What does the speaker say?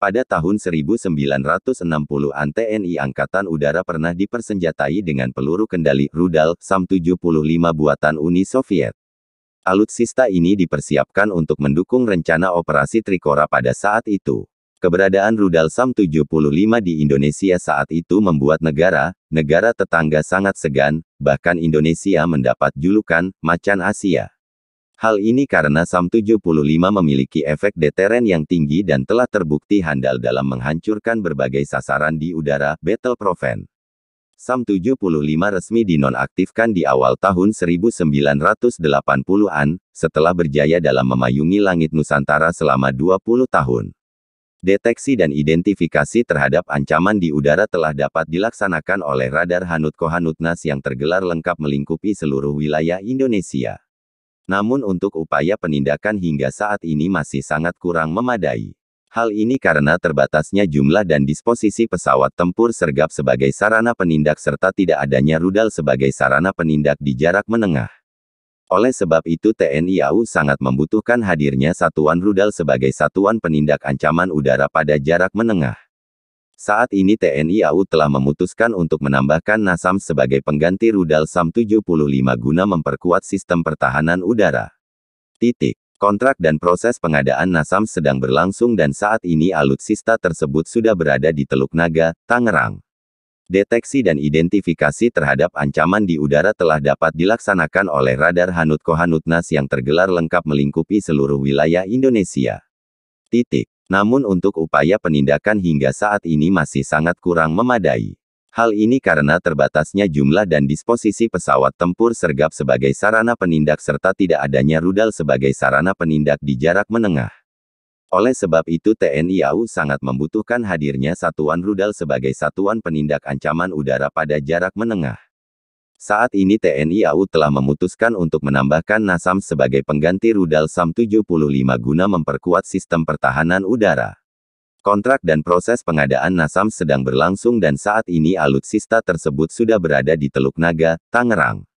Pada tahun 1960-an TNI Angkatan Udara pernah dipersenjatai dengan peluru kendali rudal SAM-75 buatan Uni Soviet. Alutsista ini dipersiapkan untuk mendukung rencana operasi Trikora pada saat itu. Keberadaan rudal SAM-75 di Indonesia saat itu membuat negara, negara tetangga sangat segan, bahkan Indonesia mendapat julukan macan Asia. Hal ini karena SAM-75 memiliki efek deteren yang tinggi dan telah terbukti handal dalam menghancurkan berbagai sasaran di udara, Battle Proven. SAM-75 resmi dinonaktifkan di awal tahun 1980-an, setelah berjaya dalam memayungi langit Nusantara selama 20 tahun. Deteksi dan identifikasi terhadap ancaman di udara telah dapat dilaksanakan oleh radar Hanut Kohanutnas yang tergelar lengkap melingkupi seluruh wilayah Indonesia. Namun untuk upaya penindakan hingga saat ini masih sangat kurang memadai. Hal ini karena terbatasnya jumlah dan disposisi pesawat tempur sergap sebagai sarana penindak serta tidak adanya rudal sebagai sarana penindak di jarak menengah. Oleh sebab itu TNI AU sangat membutuhkan hadirnya satuan rudal sebagai satuan penindak ancaman udara pada jarak menengah. Saat ini TNI AU telah memutuskan untuk menambahkan Nasam sebagai pengganti rudal SAM-75 guna memperkuat sistem pertahanan udara. Titik. Kontrak dan proses pengadaan Nasam sedang berlangsung dan saat ini alutsista tersebut sudah berada di Teluk Naga, Tangerang. Deteksi dan identifikasi terhadap ancaman di udara telah dapat dilaksanakan oleh radar Hanut Kohanutnas yang tergelar lengkap melingkupi seluruh wilayah Indonesia. Titik. Namun untuk upaya penindakan hingga saat ini masih sangat kurang memadai. Hal ini karena terbatasnya jumlah dan disposisi pesawat tempur sergap sebagai sarana penindak serta tidak adanya rudal sebagai sarana penindak di jarak menengah. Oleh sebab itu TNI AU sangat membutuhkan hadirnya satuan rudal sebagai satuan penindak ancaman udara pada jarak menengah. Saat ini TNI AU telah memutuskan untuk menambahkan Nasam sebagai pengganti rudal SAM-75 guna memperkuat sistem pertahanan udara. Kontrak dan proses pengadaan Nasam sedang berlangsung dan saat ini alutsista tersebut sudah berada di Teluk Naga, Tangerang.